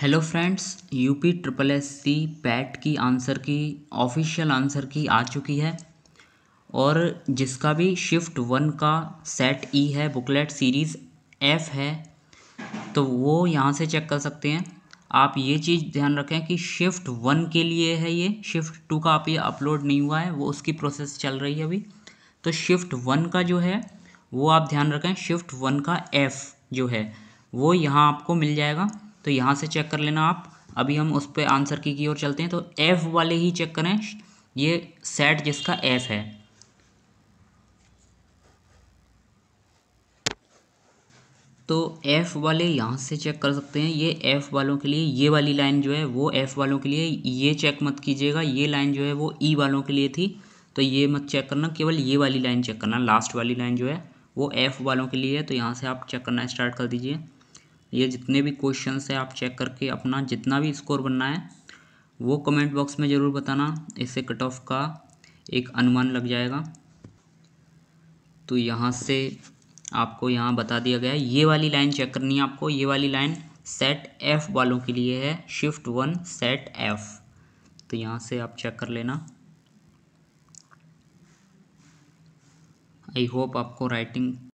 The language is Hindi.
hello friends UP triple S C PET की आंसर की ऑफिशियल आंसर की आ चुकी है और जिसका भी शिफ्ट वन का सेट ई e है बुकलेट सीरीज़ एफ है तो वो यहाँ से चेक कर सकते हैं आप ये चीज़ ध्यान रखें कि शिफ्ट वन के लिए है ये शिफ्ट टू का आप ये अपलोड नहीं हुआ है वो उसकी प्रोसेस चल रही है अभी तो शिफ्ट वन का जो है वो आप ध्यान रखें शिफ्ट वन का एफ़ जो है वो यहाँ आपको मिल जाएगा तो यहाँ से चेक कर लेना आप अभी हम उस पर आंसर की की ओर चलते हैं तो एफ वाले ही चेक करें ये सेट जिसका एफ है तो एफ़ वाले यहाँ से चेक कर सकते हैं ये एफ़ वालों के लिए ये वाली लाइन जो है वो एफ़ वालों के लिए ये चेक मत कीजिएगा ये लाइन जो है वो ई e वालों के लिए थी तो ये मत चेक करना केवल ये वाली लाइन चेक करना लास्ट वाली लाइन जो है वो एफ़ वालों के लिए है तो यहाँ से आप चेक करना स्टार्ट कर दीजिए ये जितने भी क्वेश्चन है आप चेक करके अपना जितना भी स्कोर बनना है वो कमेंट बॉक्स में ज़रूर बताना इससे कट ऑफ का एक अनुमान लग जाएगा तो यहाँ से आपको यहाँ बता दिया गया है ये वाली लाइन चेक करनी है आपको ये वाली लाइन सेट एफ वालों के लिए है शिफ्ट वन सेट एफ़ तो यहाँ से आप चेक कर लेना आई होप आपको राइटिंग